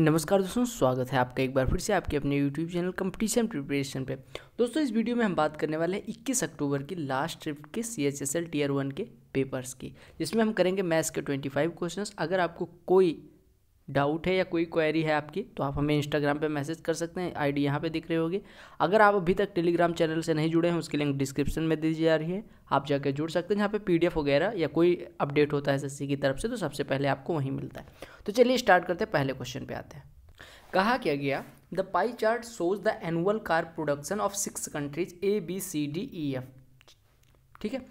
नमस्कार दोस्तों स्वागत है आपका एक बार फिर से आपके अपने YouTube चैनल कंपटीशन प्रिपरेशन पे दोस्तों इस वीडियो में हम बात करने वाले हैं 21 अक्टूबर की लास्ट शिफ्ट के C H S L tier one के पेपर्स की जिसमें हम करेंगे मैथ्स के 25 क्वेश्चंस अगर आपको कोई डाउट है या कोई क्वेरी है आपकी तो आप हमें इंस्टाग्राम पे मैसेज कर सकते हैं आईडी यहाँ पे दिख रही होगी अगर आप अभी तक टेलीग्राम चैनल से नहीं जुड़े हैं उसकी लिंक डिस्क्रिप्शन में दी जा रही है आप जाकर जुड़ सकते हैं जहाँ पे पीडीएफ वगैरह या कोई अपडेट होता है एस की तरफ से तो सबसे पहले आपको वहीं मिलता है तो चलिए स्टार्ट करते हैं पहले क्वेश्चन पर आते हैं कहा क्या गया the pie chart shows the annual car production of six countries A B C D E F ठीक है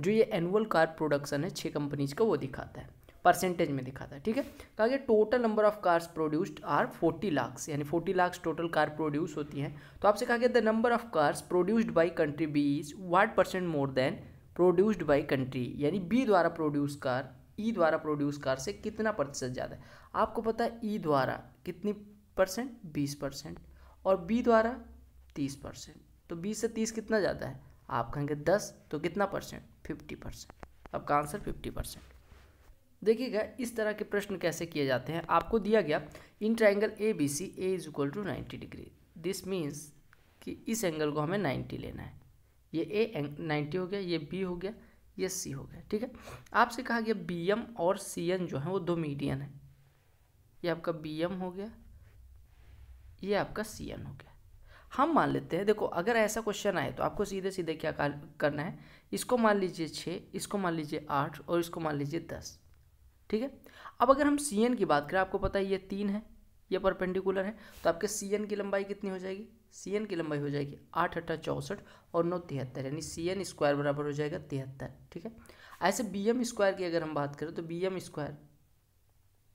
जो ये एनुअल कार प्रोडक्शन है छः कंपनीज का वो दिखाता है परसेंटेज में दिखाता है ठीक है कहा गया total number of cars produced are forty lakhs यानी forty lakhs total car produce होती हैं तो आपसे कहा गया the number of cars produced by country B is what percent more than produced by country यानी बी द्वारा प्रोड्यूस कार ई द्वारा प्रोड्यूस कार से कितना प्रतिशत ज़्यादा है आपको पता है ई e द्वारा कितनी परसेंट बीस परसेंट और बी द्वारा तीस परसेंट तो बीस से तीस कितना ज़्यादा है आप कहेंगे दस तो कितना परसेंट फिफ्टी परसेंट आपका आंसर फिफ्टी परसेंट देखिएगा इस तरह के प्रश्न कैसे किए जाते हैं आपको दिया गया in triangle A B C A is equal to ninety degree this means कि इस एंगल को हमें नाइन्टी लेना है ये ए नाइन्टी हो गया ये बी हो गया ये सी हो गया ठीक है आपसे कहा गया बी एम और सी एन जो है वो दो मीडियन है ये आपका बी एम हो गया ये आपका सी एन हो गया हम मान लेते हैं देखो अगर ऐसा क्वेश्चन आए तो आपको सीधे सीधे क्या करना है इसको मान लीजिए छः इसको मान लीजिए आठ और इसको मान लीजिए दस ठीक है अब अगर हम सी एन की बात करें आपको पता है ये तीन है ये परपेंडिकुलर है तो आपके सी एन की लंबाई कितनी हो जाएगी सी एन की लंबाई हो जाएगी आठ अट्ठा चौंसठ और नौ तिहत्तर यानी सी एन स्क्वायर बराबर हो जाएगा तिहत्तर ठीक है ऐसे बी एम स्क्वायर की अगर हम बात करें तो बी एम स्क्वायर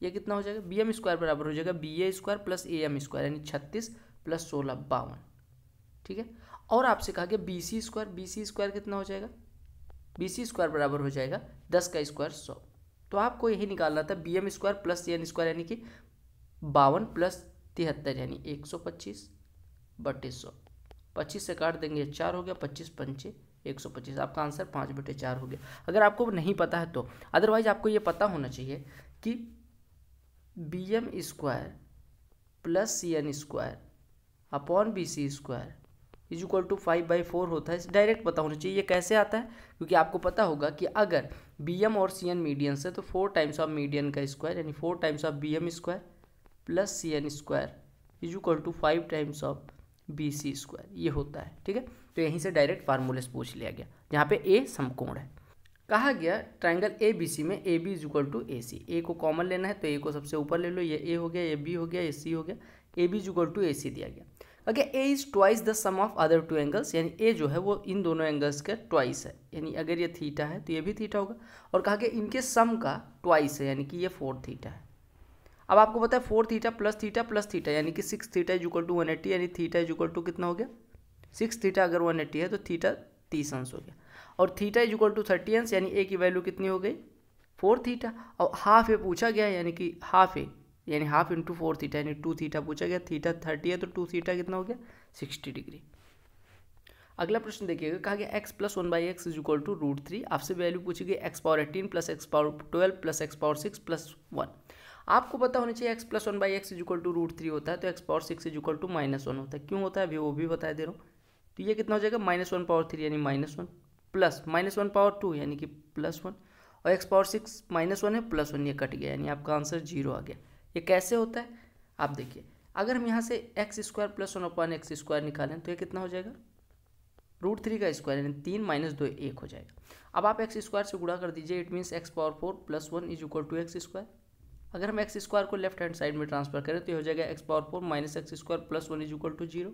ये कितना हो जाएगा बी एम स्क्वायर बराबर हो जाएगा B A square plus A M square यानी छत्तीस प्लस सोलह बावन ठीक है और आपसे कहा गया B C square B C square कितना हो जाएगा बी सी स्क्वायर बराबर हो जाएगा दस का स्क्वायर सौ तो आपको यही निकालना था B M square plus N square यानी कि बावन प्लस तिहत्तर यानी एक सौ पच्चीस बटे सौ पच्चीस से काट देंगे चार हो गया पच्चीस पंचे एक सौ पच्चीस आपका आंसर पाँच बटे चार हो गया अगर आपको नहीं पता है तो अदरवाइज आपको ये पता होना चाहिए कि B M square plus C N square upon B C square is equal to five by four होता है डायरेक्ट पता होना चाहिए ये कैसे आता है क्योंकि आपको पता होगा कि अगर बी एम और सी एन मीडियन से तो फोर टाइम्स ऑफ मीडियन का स्क्वायर यानी four times of B M square plus C N square is equal to five times of B C square ये होता है ठीक है तो यहीं से डायरेक्ट फार्मूलेस पूछ लिया गया जहाँ पे ए समकोण है कहा गया ट्राइंगल ए बी सी में A B is equal to A C A को कॉमन लेना है तो ए को सबसे ऊपर ले लो ये ए हो गया ये बी हो गया ये सी हो गया A B is equal to A C दिया गया okay A is twice the sum of other two angles यानी ए जो है वो इन दोनों एंगल्स के ट्वाइस है यानी अगर ये थीटा है तो ये भी थीटा होगा और कहा कि इनके सम का ट्वाइस है यानी कि ये फोर थीटा है अब आपको पता है four theta plus theta plus theta यानी कि six theta equal to one eighty यानी थीटा इजल टू कितना हो गया सिक्स थीटा अगर वन एट्टी है तो थीटा तीस अंश हो गया और थीटा इजल टू थर्टी अंश यानी ए की वैल्यू कितनी हो गई फोर थीटा और हाफ ए पूछा गया यानी कि हाफ ए यानी हाफ इंटू फोर थीटा यानी टू थीटा पूछा गया थीटा थर्टी है तो टू थीटा कितना हो गया सिक्सटी डिग्री अगला प्रश्न देखिएगा कहा गया x plus one by x is equal to root three आपसे वैल्यू पूछी गई x power eighteen plus x power twelve plus x power six plus one आपको पता होना चाहिए x plus one by x is equal to root three होता है तो x power six is equal to minus one होता है क्यों होता है अभी वो भी बता दे रहा हूँ तो ये कितना हो जाएगा माइनस वन पावर थ्री यानी minus one plus minus one power two यानी कि प्लस वन और x power six minus one है प्लस वन ये कट गया यानी आपका आंसर जीरो आ गया ये कैसे होता है आप देखिए अगर हम यहाँ से x square plus one upon x square निकालें तो ये कितना हो जाएगा रूट थ्री का स्क्वायर यानी तीन माइनस दो एक हो जाएगा अब आप एक्स स्क्वायर से गुणा कर दीजिए it means x power four plus one is equal to x square अगर हम एक्स स्क्वायर को लेफ्ट हैंड साइड में ट्रांसफर करें तो ये हो जाएगा x power four minus x square plus one is equal to zero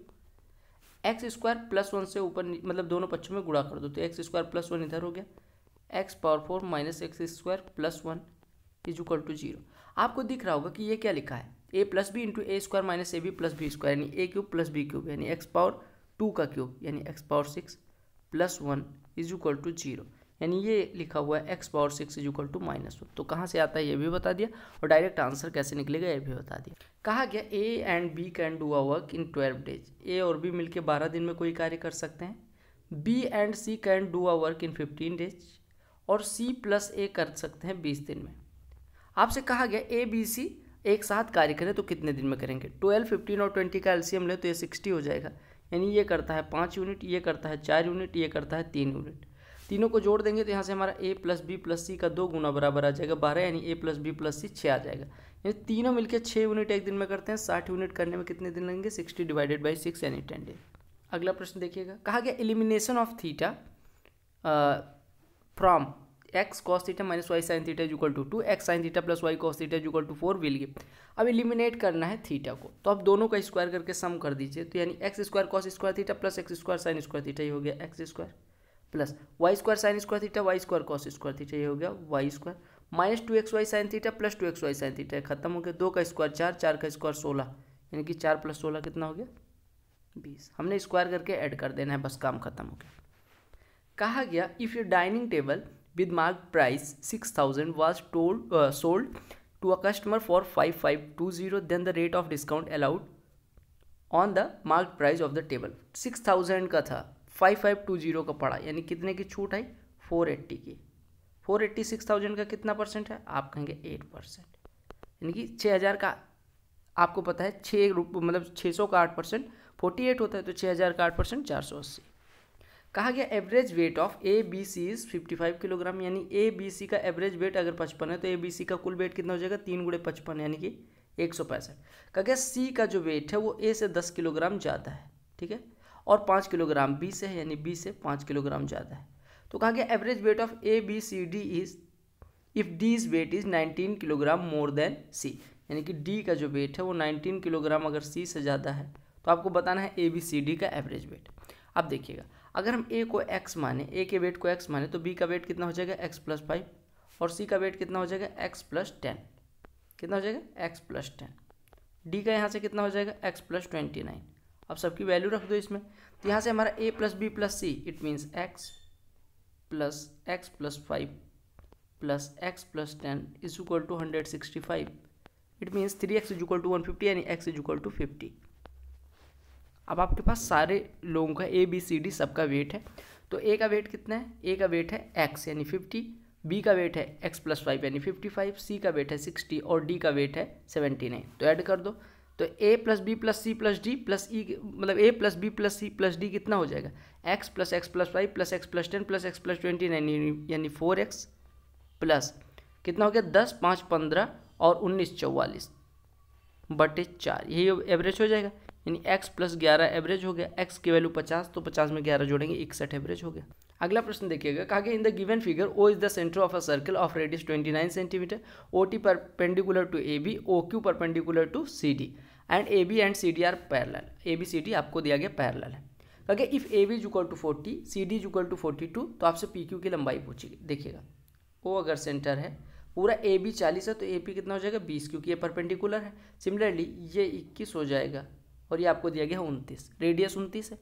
x square plus one से ऊपर मतलब दोनों पक्षों में गुणा कर दो तो एक्स स्क्वायर प्लस वन इधर हो गया x power four minus x square plus one is equal to zero आपको दिख रहा होगा कि ये क्या लिखा है A plus B into A square minus A B plus B square यानी A cube plus B cube यानी एक्स पावर टू का क्यूब यानी x power six plus one is equal to zero यानी ये लिखा हुआ है x power six is equal to minus one तो कहाँ से आता है ये भी बता दिया और डायरेक्ट आंसर कैसे निकलेगा ये भी बता दिया कहा गया A and B can do a work in twelve days A और बी मिलकर बारह दिन में कोई कार्य कर सकते हैं B and C can do a work in fifteen days और सी प्लस ए कर सकते हैं बीस दिन में आपसे कहा गया ए बी सी एक साथ कार्य करें तो कितने दिन में करेंगे ट्वेल्व फिफ्टीन और ट्वेंटी का एलसीएम लें तो ये सिक्सटी हो जाएगा यानी ये करता है पाँच यूनिट ये करता है चार यूनिट ये करता है तीन यूनिट तीनों को जोड़ देंगे तो यहाँ से हमारा A plus B plus C का दो गुना बराबर आ जाएगा बारह यानी A plus B plus C छः आ जाएगा यानी तीनों मिलकर छः यूनिट एक दिन में करते हैं साठ यूनिट करने में कितने दिन लगेंगे सिक्सटी डिवाइडेड बाई सिक्स यानी टेन डे अगला प्रश्न देखिएगा कहा गया elimination of theta from x cos theta minus y sine theta is equal to two x sine theta plus y cos theta is equal to four will give अब eliminate करना है theta को तो आप दोनों का स्क्वायर करके सम कर दीजिए तो यानी x square cos square theta plus x square sine square theta ही हो गया x square plus y square sine square theta y square cos square theta ये हो गया y square minus two x y sine theta plus two x y sine theta खत्म हो गया दो का स्क्वायर चार चार का स्क्वायर सोलह यानी कि चार प्लस सोलह कितना हो गया बीस हमने स्क्वायर करके ऐड कर देना है बस काम खत्म हो गया कहा गया if you dining table with mark price six thousand was told sold to a customer for five five two zero then the rate of discount allowed on the mark price of the table six thousand का था five five two zero का पड़ा यानी कितने की छूट आई four eighty की फोर एट्टी सिक्स थाउजेंड का कितना परसेंट है आप कहेंगे एट परसेंट यानी कि छः हज़ार का आपको पता है छः रुप मतलब छः सौ का आठ परसेंट फोर्टी एट होता है तो छः हज़ार का आठ परसेंट चार सौ अस्सी कहा गया average weight of A B C is fifty five kilogram यानी ए बी सी का एवरेज वेट अगर पचपन है तो ए बी सी का कुल वेट कितना हो जाएगा तीन गुड़े पचपन यानी कि एक सौ पैंसठ कहा गया सी का जो वेट है वो ए से दस किलोग्राम ज़्यादा है ठीक है और पाँच किलोग्राम बी से है यानी बी से पाँच किलोग्राम ज़्यादा है तो कहा गया average weight of A B C D is if D is weight is nineteen kilogram more than C यानी कि डी का जो वेट है वो नाइनटीन किलोग्राम अगर सी से ज़्यादा है तो आपको बताना है ए बी सी डी का एवरेज वेट अब देखिएगा अगर हम ए को एक्स माने ए के वेट को एक्स माने तो बी का वेट कितना हो जाएगा एक्स प्लस फाइव और सी का वेट कितना हो जाएगा एक्स प्लस टेन कितना हो जाएगा एक्स प्लस टेन डी का यहाँ से कितना हो जाएगा एक्स प्लस ट्वेंटी नाइन अब सबकी वैल्यू रख दो इसमें तो यहाँ से हमारा A plus B plus C it means x plus x plus five plus x plus ten is equal to hundred sixty five it means three x is equal to one fifty यानी x is equal to fifty अब आपके पास सारे लोगों का A B C D सबका weight है तो ए का वेट कितना है ए का वेट है एक्स यानी फिफ्टी बी का वेट है एक्स प्लस फाइव यानी फिफ्टी फाइव सी का वेट है सिक्सटी और डी का वेट है सेवेंटी नाइन तो ऐड कर दो तो A plus B plus C plus D plus E मतलब A plus B plus C plus D कितना हो जाएगा x plus x plus five plus x plus ten plus x plus twenty nine यानी four x plus कितना हो गया दस पाँच पंद्रह और उन्नीस चौवालीस बटे चार यही एवरेज हो जाएगा यानी एक्स प्लस ग्यारह एवरेज हो गया एक्स की वैल्यू पचास तो पचास में ग्यारह जोड़ेंगे इकसठ एवरेज हो गया अगला प्रश्न देखिएगा कहा कि in the given figure O is the centre of a circle of radius 29 centimetre O T perpendicular to A B O Q perpendicular to C D and A B and C D are parallel A B C D आपको दिया गया parallel है कहा गया if A B is equal to forty C D is equal to forty two तो आपसे P Q की लंबाई पूछेगी देखिएगा ओ अगर सेंटर है पूरा ए बी चालीस है तो ए पी कितना हो जाएगा बीस क्योंकि ये परपेंडिकुलर है सिमिलरली ये इक्कीस हो जाएगा और ये आपको दिया गया है उनतीस रेडियस उनतीस है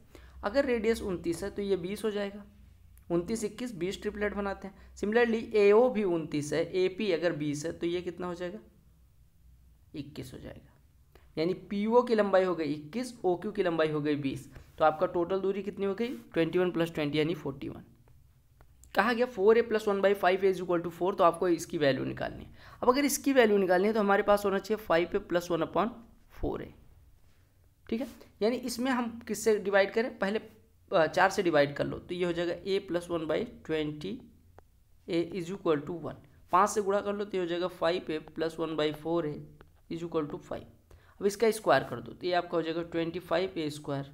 अगर रेडियस उनतीस है तो ये बीस हो जाएगा उनतीस इक्कीस बीस ट्रिपलेट बनाते हैं सिमिलरली ए ओ भी उनतीस है ए पी अगर बीस है तो ये कितना हो जाएगा इक्कीस हो जाएगा यानी पी ओ की लंबाई हो गई इक्कीस ओ क्यू की लंबाई हो गई बीस तो आपका टोटल दूरी कितनी हो गई ट्वेंटी वन प्लस ट्वेंटी यानी फोर्टी वन कहा गया four A plus one by five as equal to four तो आपको इसकी वैल्यू निकालनी है अब अगर इसकी वैल्यू निकालनी है तो हमारे पास होना चाहिए five A plus one upon four A ठीक है यानी इसमें हम किससे डिवाइड करें पहले चार से डिवाइड कर लो तो ये हो जाएगा A plus one by twenty A is equal to one पाँच से गुणा कर लो तो ये हो जाएगा five A plus one by four A is equal to five अब इसका स्क्वायर कर दो तो ये आपका हो जाएगा twenty five A square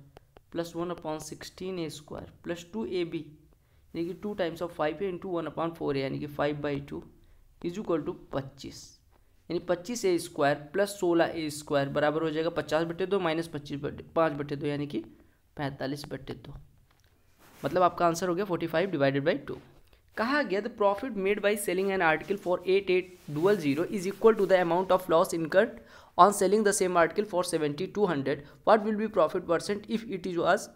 plus one upon sixteen A square plus two A B यानी कि two times of five A into one upon four A यानी कि five by two is equal to पच्चीस यानी पच्चीस ए स्क्वायर प्लस सोलह ए square बराबर हो जाएगा पचास बटे दो माइनस पच्चीस बटे पाँच बटे दो यानी कि पैंतालीस बटे दो मतलब आपका आंसर हो गया forty five divided by two कहा गया the profit made by selling an article for eight eight dual zero is equal to the amount of loss incurred on selling the same article for seventy two hundred what will be profit percent if it is was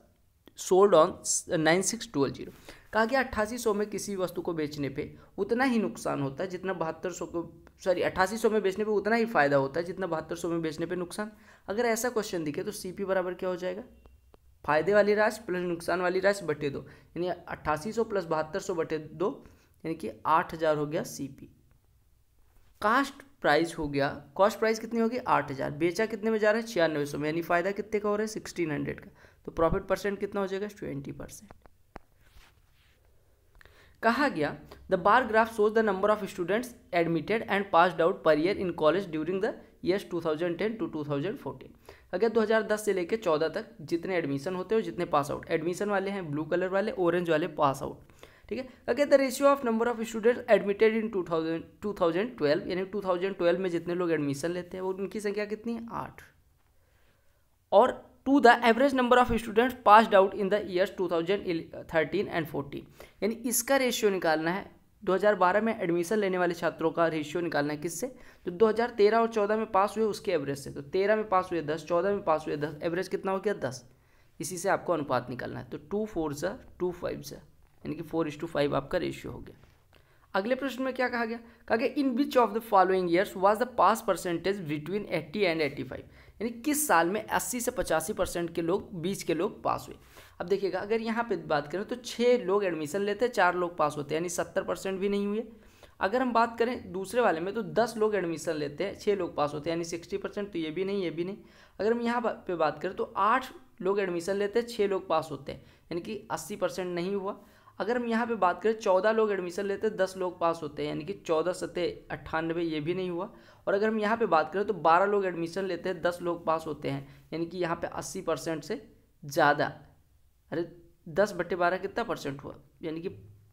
sold on nine six dual zero कहा गया अट्ठासी सौ में किसी वस्तु को बेचने पे उतना ही नुकसान होता है जितना बहत्तर सौ को सॉरी अट्ठासी सौ में बेचने पे उतना ही फायदा होता है जितना बहत्तर सौ में बेचने पे नुकसान अगर ऐसा क्वेश्चन दिखे तो सी पी बराबर क्या हो जाएगा फायदे वाली राशि प्लस नुकसान वाली राशि बटे दो यानी अट्ठासी सौ प्लस बहत्तर सौ बटे दो यानी कि आठ हज़ार हो गया सी पी कास्ट प्राइस हो गया कॉस्ट प्राइस कितनी होगी आठ हज़ार बेचा कितने में जा रहा है छियानवे सौ में यानी फ़ायदा कितने का हो रहा है सिक्सटीन हंड्रेड का तो प्रॉफिट परसेंट कितना हो जाएगा ट्वेंटी परसेंट कहा गया the bar graph shows the number of students admitted and passed out per year in college during the years 2010 to 2014 अगर 2010 से लेकर 14 तक जितने एडमिशन होते हैं और जितने पास आउट एडमिशन वाले हैं ब्लू कलर वाले ऑरेंज वाले पास आउट ठीक है अगर the ratio of number of students admitted in two thousand two thousand twelve यानी टू थाउजेंड ट्वेल्व में जितने लोग एडमिशन लेते हैं वो उनकी संख्या कितनी है आठ और to the average number of students passed out in the years 2013 and 14 यानी इसका रेशियो निकालना है 2012 में एडमिशन लेने वाले छात्रों का रेशियो निकालना है किससे जो 2013 और 14 में पास हुए उसके एवरेज से तो 13 में पास हुए 10 14 में पास हुए 10 एवरेज कितना हो गया 10 इसी से आपको अनुपात निकालना है तो टू फोर ज़ा टू फाइव ज़ा यानी कि फोर इज टू फाइव आपका रेशियो हो गया अगले प्रश्न में क्या कहा गया कहा गया in which of the following years was the pass percentage between 80 and 85 यानी किस साल में 80 से पचासी परसेंट के लोग बीच के लोग पास हुए अब देखिएगा अगर यहाँ पे बात करें तो छः लोग एडमिशन लेते हैं चार लोग पास होते हैं यानी सत्तर परसेंट भी नहीं हुए अगर हम बात करें दूसरे वाले में तो दस लोग एडमिशन लेते हैं छः लोग पास होते हैं यानी सिक्सटी परसेंट तो ये भी नहीं ये भी नहीं अगर हम यहाँ पे बात करें तो आठ लोग एडमिशन लेते हैं छः लोग पास होते हैं यानी कि अस्सी परसेंट नहीं हुआ अगर हम यहाँ पे बात करें चौदह लोग एडमिशन लेते हैं दस लोग पास होते हैं यानी कि चौदह सत्ते अट्ठानबे ये भी नहीं हुआ और अगर हम यहाँ पे बात करें तो बारह लोग एडमिशन लेते हैं दस लोग पास होते हैं यानी कि यहाँ पे अस्सी परसेंट से ज़्यादा अरे दस बटे बारह कितना परसेंट हुआ यानी कि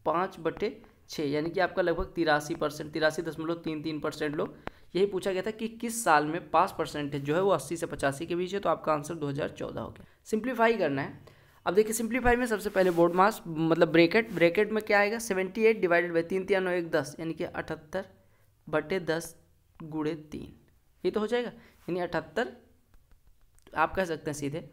पाँच बटे छः यानी कि आपका लगभग तिरासी परसेंट तिरासी दशमलव तीन तीन परसेंट लोग यही पूछा गया था कि किस साल में पास परसेंटेज जो है वो अस्सी से पचासी के बीच है तो आपका आंसर दो हज़ार चौदह हो गया सिंप्लीफाई करना है अब देखिए सिंप्लीफाई में सबसे पहले बोर्ड मास मतलब ब्रेकेट ब्रेकेट में क्या आएगा सेवेंटी एट डिवाइडेड बाई तीन तीन एक दस यानी कि अठहत्तर बटे दस गुड़े तीन ये तो हो जाएगा यानी अठहत्तर आप कह सकते हैं सीधे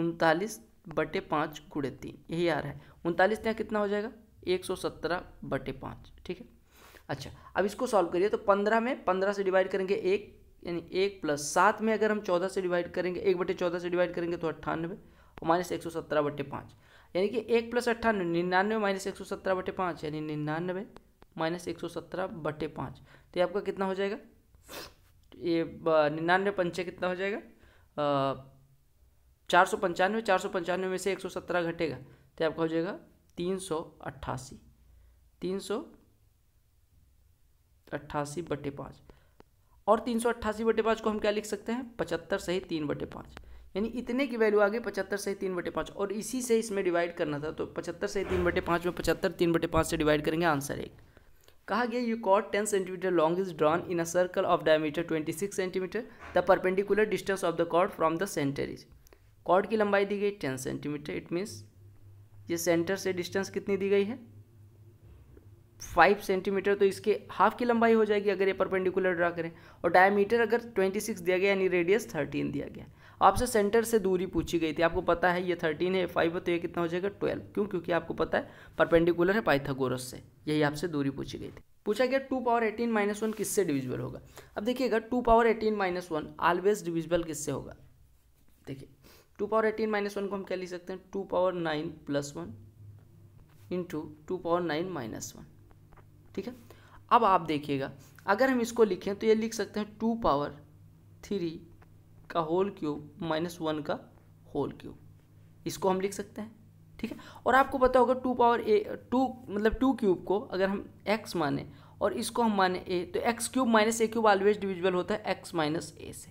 उनतालीस बटे पाँच गुड़े तीन यही आ रहा है उनतालीस तक कितना हो जाएगा एक सौ सत्रह बटे पाँच ठीक है अच्छा अब इसको सॉल्व करिए तो पंद्रह में पंद्रह से डिवाइड करेंगे एक यानी एक प्लस सात में अगर हम चौदह से डिवाइड करेंगे एक बटे चौदह से डिवाइड करेंगे तो अट्ठानवे और माइनस एक सौ सत्रह बटे पाँच यानी कि एक प्लस अट्ठानवे निन्यानवे माइनस एक सौ सत्रह बटे पाँच यानी निन्यानवे माइनस एक सौ सत्रह बटे पाँच तो ये आपका कितना हो जाएगा ये निन्यानवे पंचे कितना हो जाएगा चार सौ पंचानवे चार सौ पंचानवे में से एक सौ सत्रह घटेगा तो आपका हो जाएगा तीन सौ अट्ठासी तीन सौ अट्ठासी बटे पाँच और तीन सौ अट्ठासी बटे पाँच को हम क्या लिख सकते हैं पचहत्तर सही तीन बटे पाँच यानी इतने की वैल्यू आ गई पचहत्तर से तीन बटे पाँच और इसी से इसमें डिवाइड करना था तो पचहत्तर से तीन बटे पाँच में पचहत्तर तीन बटे पाँच से डिवाइड करेंगे आंसर एक कहा गया you caught ten centimetre long is drawn in a circle of diameter twenty six centimetre the perpendicular distance of the chord from the centre is chord की लंबाई दी गई टेन सेंटीमीटर इट मीन्स ये centre से distance कितनी दी गई है फाइव सेंटीमीटर तो इसके हाफ की लंबाई हो जाएगी अगर ये परपेंडिकुलर ड्रा करें और डायमीटर अगर ट्वेंटी सिक्स दिया गया यानी रेडियस थर्टीन दिया गया आपसे सेंटर से दूरी पूछी गई थी आपको पता है ये थर्टीन है फाइव है तो ये कितना हो जाएगा ट्वेल्व क्यों क्योंकि आपको पता है परपेंडिकुलर है पाइथागोरस से यही आपसे दूरी पूछी गई थी पूछा गया two power eighteen minus one किससे डिविजिबल होगा अब देखिएगा two power eighteen minus one always divisible किससे होगा देखिए two power eighteen minus one को हम क्या लिख सकते हैं two power nine plus one into two power nine minus one ठीक है अब आप देखिएगा अगर हम इसको लिखें तो ये लिख सकते हैं टू पावर थ्री का होल क्यूब माइनस वन का होल क्यूब इसको हम लिख सकते हैं ठीक है और आपको पता होगा टू पावर ए टू मतलब टू क्यूब को अगर हम एक्स माने और इसको हम माने ए तो x cube minus A cube always divisible होता है एक्स माइनस ए से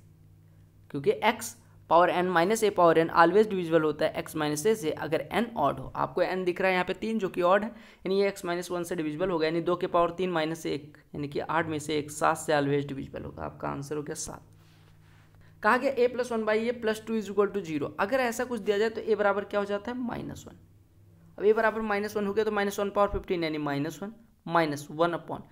क्योंकि x power n minus A power n always divisible होता है एक्स माइनस ए से अगर एन ऑड हो आपको एन दिख रहा है यहाँ पे तीन जो कि ऑड है यानी ये एक्स माइनस वन से डिविजिबल होगा यानी दो के पावर तीन माइनस एक यानी कि आठ में से एक सात से ऑलवेज डिविजिबल होगा आपका आंसर हो गया सात कहा गया A plus one by A plus two is equal to zero अगर ऐसा कुछ दिया जाए तो ए बराबर क्या हो जाता है माइनस वन अब ए बराबर माइनस वन हो गया तो माइनस वन पावर फिफ्टीन यानी minus one minus one upon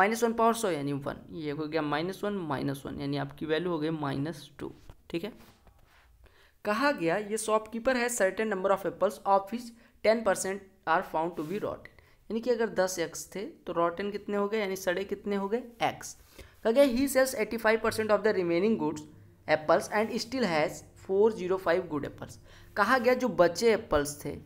minus one power सौ यानी वन ये हो गया माइनस वन माइनस वन यानी आपकी वैल्यू हो गई माइनस टू ठीक है कहा गया ये शॉपकीपर है certain number of apples of his ten percent are found to be rotten यानी कि अगर दस एक्स थे तो रॉटेन कितने हो गए यानी सड़े कितने हो गए एक्स कहा गया he sells eighty five percent of the remaining goods apples and still has four zero five good apples कहा गया जो बचे एप्पल्स थे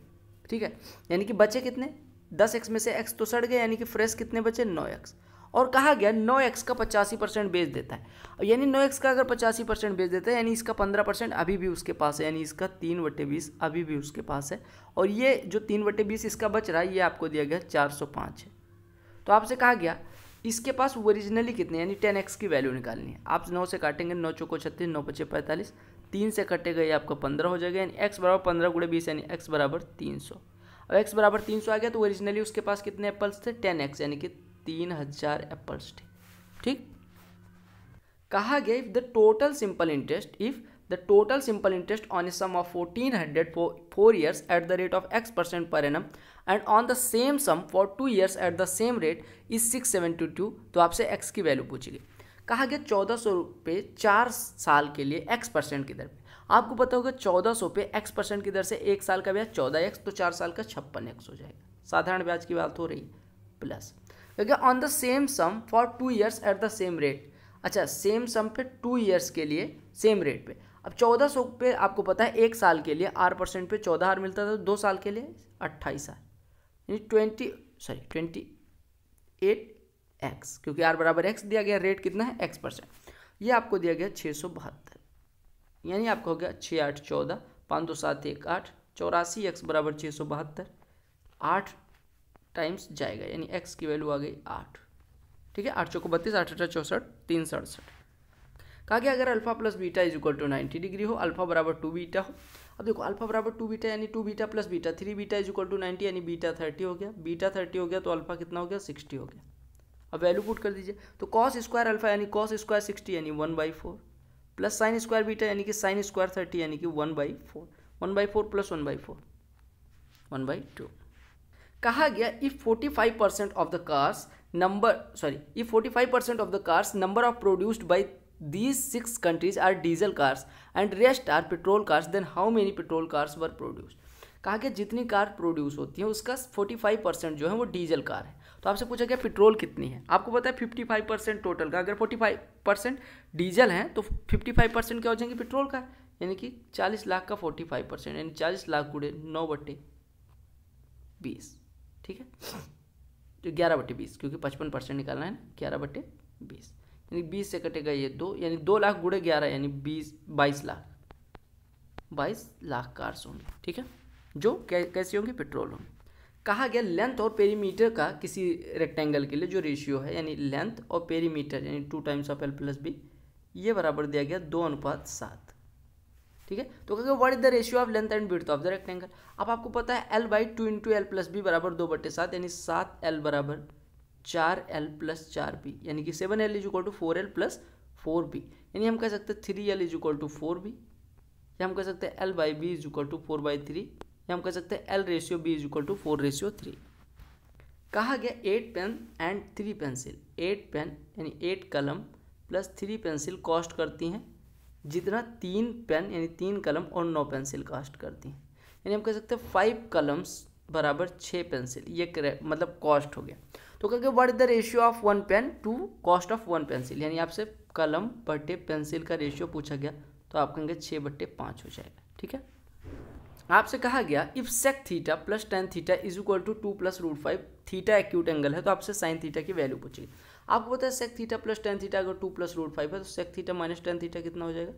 ठीक है यानी कि बचे कितने दस एक्स में से एक्स तो सड़ गए यानी कि फ्रेश कितने बचे नौ एक्स और कहा गया नौ एक्स का पचासी परसेंट बेच देता है यानी नौ एक्स का अगर पचासी परसेंट बेच देता है यानी इसका पंद्रह परसेंट अभी भी उसके पास है यानी इसका तीन बटे बीस अभी भी उसके पास है और ये जो तीन बटे बीस इसका बच रहा है ये आपको दिया गया चार सौ पाँच है तो आपसे कहा गया इसके पास ओरिजिनली कितने यानी टेन एक्स की वैल्यू निकालनी है आप नौ से काटेंगे नौ चौको छत्तीस नौ पच्चीस पैंतालीस तीन से कटे गए आपका पंद्रह हो जाएगा यानी एक्स बराबर पंद्रह गुड़े बीस यानी एक्स बराबर तीन सौ अब एक्स बराबर तीन सौ आ गया तो ओरिजिनली उसके पास कितने एप्पल्स थे टेन एक्स यानी कि तीन हजार एप्पल्स थे ठीक कहा गया if the total simple interest if the total simple interest on a sum of fourteen hundred four four years at the rate of x percent per annum and on the same sum for two years at the same rate is six seventy two तो आपसे x की value गई कहा गया चौदह सौ रुपये चार साल के लिए एक्स परसेंट की दर पे आपको पता होगा चौदह सौ पे एक्स परसेंट की दर से एक साल का ब्याज चौदह एक्स तो चार साल का छप्पन एक्स हो जाएगा साधारण ब्याज की बात हो रही है प्लस क्योंकि on the same sum for two years at the same rate अच्छा सेम सम पे टू ईयर्स के लिए सेम रेट पे अब चौदह सौ पे आपको पता है एक साल के लिए आर परसेंट पे चौदह आर मिलता था दो साल के लिए अट्ठाईस आर यानी twenty sorry twenty eight x क्योंकि आर बराबर एक्स दिया गया रेट कितना है एक्स परसेंट ये आपको दिया गया छः सौ बहत्तर यानी आपका हो गया छः आठ चौदह पाँच दो सात एक आठ चौरासी एक्स बराबर छः सौ बहत्तर आठ टाइम्स जाएगा यानी एक्स की वैल्यू आ गई आठ ठीक है आठ चौको बत्तीस आठ अठारह चौंसठ तीन सड़सठ कहा गया अगर alpha plus beta is equal to ninety degree हो अल्फा बराबर टू बीटा हो अब देखो अल्फा बराबर टू बीटा यानी two beta plus beta three beta is equal to ninety यानी बीटा थर्टी हो गया बीटा थर्टी हो गया तो अल्फा कितना हो गया सिक्सटी हो गया अब वैल्यू पुट कर दीजिए तो कॉस स्क्वायर अल्फा यानी कॉस स्क्वायर सिक्सटी यानी one by four plus sine square beta यानी कि साइन स्क्वायर थर्टी यानी कि one by four one by four plus one by four one by two कहा गया if forty five percent of the cars number sorry if forty five percent of the cars number of produced by these six countries are diesel cars and rest are petrol cars then how many petrol cars were produce कहा कि जितनी car produce होती है उसका 45 percent जो है वो diesel car है तो आपसे पूछा गया पेट्रोल कितनी है आपको पता है 55 परसेंट टोटल का अगर 45 परसेंट डीजल है तो 55 परसेंट क्या हो जाएंगे पेट्रोल का यानी कि 40 लाख का 45 परसेंट यानी चालीस लाख गुड़े नौ बटे बीस ठीक है तो ग्यारह बटे बीस क्योंकि पचपन परसेंट निकालना है ना ग्यारह बटे बीस यानी बीस से कटेगा ये दो यानी दो लाख गुड़े ग्यारह यानी बीस बाईस लाख बाईस लाख कार्स होंगे ठीक है जो कै, कैसी होंगी पेट्रोल होंगी कहा गया लेंथ और पेरीमीटर का किसी रेक्टेंगल के लिए जो रेशियो है यानी लेंथ और पेरीमीटर यानी two times of L plus B ये बराबर दिया गया दो अनुपात सात ठीक है तो कहेंगे what is the ratio of length and width of the rectangle अब आपको पता है L by two into L plus B बराबर दो बटे सात यानी सात एल बराबर चार एल प्लस चार बी यानी कि seven L is equal to four L plus four B यानी हम कह सकते हैं three L is to four B या हम कह सकते हैं L by B is equal to four by three या हम कह सकते हैं L ratio B is equal to four ratio three कहा गया eight pen and three pencil eight pen यानी एट कलम प्लस थ्री पेंसिल कॉस्ट करती हैं जितना तीन पेन यानी तीन कलम और नौ पेंसिल कॉस्ट करती हैं यानी हम कह सकते हैं फाइव कलम्स बराबर छः पेंसिल ये मतलब कॉस्ट हो गया तो कह what is the ratio of one pen to cost of one pencil यानी आपसे कलम बटे पेंसिल का रेशियो पूछा गया तो आप कहेंगे छः बट्टे पाँच हो जाएगा ठीक है आपसे कहा गया if sec theta plus tan theta is equal to two plus root five theta acute angle है तो आपसे साइन थीटा की वैल्यू पूछेगी आपको पता है sec theta plus tan theta अगर टू प्लस रूट फाइव है तो sec theta minus tan theta कितना हो जाएगा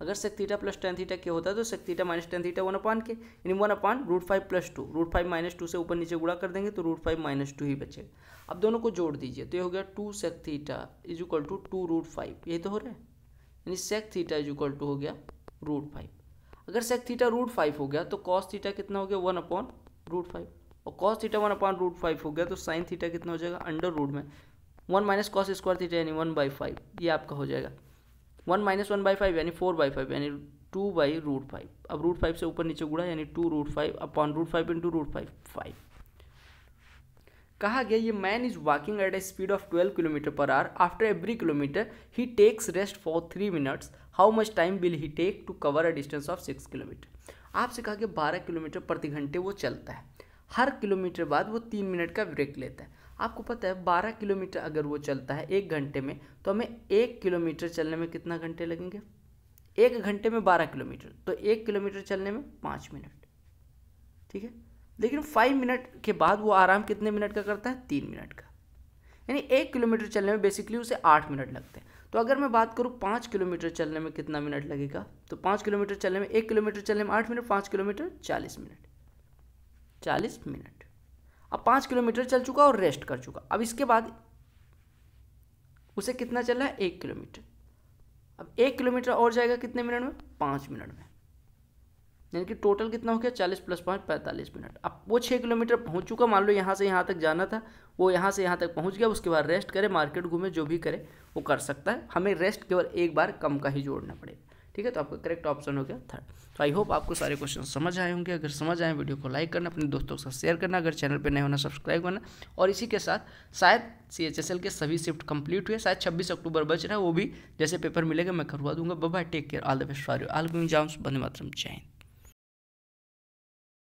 अगर sec theta plus tan theta के होता है तो sec theta minus tan theta one upon के यानी one upon root five plus two root five minus two से ऊपर नीचे गुड़ा कर देंगे तो रूट फाइव माइनस टू ही बचेगा अब दोनों को जोड़ दीजिए तो ये हो गया two sec theta is equal to two root five यही तो हो रहा है यानी sec theta is equal to हो गया रूट फाइव अगर सेक थीटा रूट फाइव हो गया तो कॉस थीटा कितना हो गया वन अपॉन रूट फाइव और cos theta one upon root five हो गया तो साइन थीटा कितना हो जाएगा अंडर रूट में one minus cos square theta यानी वन बाई फाइव ये आपका हो जाएगा one minus one by five यानी फोर बाई फाइव यानी टू बाई रूट फाइव अब रूट फाइव से ऊपर नीचे गुड़ा यानी two root five upon root five into root five five कहा गया ये man is walking at a speed of twelve kilometre per hour after every kilometre he takes rest for three minutes how much time will he take to cover a distance of six kilometre आपसे कहा कि बारह kilometre प्रति घंटे वो चलता है हर kilometre बाद वो तीन मिनट का ब्रेक लेता है आपको पता है बारह किलोमीटर अगर वो चलता है एक घंटे में तो हमें एक किलोमीटर चलने में कितना घंटे लगेंगे एक घंटे में बारह किलोमीटर तो एक किलोमीटर चलने में पाँच मिनट ठीक है लेकिन फाइव मिनट के बाद वो आराम कितने मिनट का करता है तीन मिनट का यानी एक किलोमीटर चलने में बेसिकली उसे आठ मिनट लगते हैं तो अगर मैं बात करूँ पाँच किलोमीटर चलने में कितना मिनट लगेगा तो पाँच किलोमीटर चलने में एक किलोमीटर चलने में आठ मिनट पाँच किलोमीटर चालीस मिनट चालीस मिनट अब पाँच किलोमीटर चल चुका और रेस्ट कर चुका अब इसके बाद उसे कितना चल रहा है एक किलोमीटर अब एक किलोमीटर और जाएगा कितने मिनट में पाँच मिनट में यानी कि टोटल कितना हो गया चालीस प्लस पाँच पैंतालीस मिनट अब वो छः किलोमीटर पहुंच चुका मान लो यहाँ से यहाँ तक जाना था वो यहाँ से यहाँ तक पहुँच गया उसके बाद रेस्ट करे मार्केट घूमे जो भी करे वो कर सकता है हमें रेस्ट केवल एक बार कम का ही जोड़ना पड़ेगा ठीक है तो आपका करेक्ट ऑप्शन हो गया थर्ड तो आई होप आपको सारे क्वेश्चन समझ आए होंगे अगर समझ आए वीडियो को लाइक करना अपने दोस्तों के साथ शेयर करना अगर चैनल पर नए होना सब्सक्राइब करना और इसी के साथ शायद सी के सभी शिफ्ट कंप्लीट हुए शायद छब्बीस अक्टूबर बच रहा है वो भी जैसे पेपर मिलेगा मैं करवा दूंगा बाबा take care all the best for you all going जाम्स बने मातरम जय हिंद